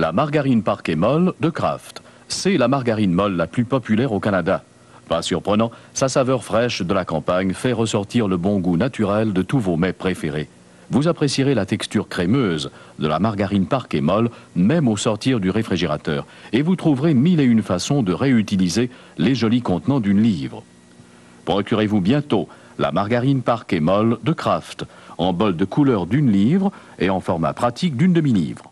La margarine parquet molle de Kraft. C'est la margarine molle la plus populaire au Canada. Pas surprenant, sa saveur fraîche de la campagne fait ressortir le bon goût naturel de tous vos mets préférés. Vous apprécierez la texture crémeuse de la margarine parquet molle, même au sortir du réfrigérateur, et vous trouverez mille et une façons de réutiliser les jolis contenants d'une livre. Procurez-vous bientôt la margarine parquet molle de Kraft, en bol de couleur d'une livre et en format pratique d'une demi-livre.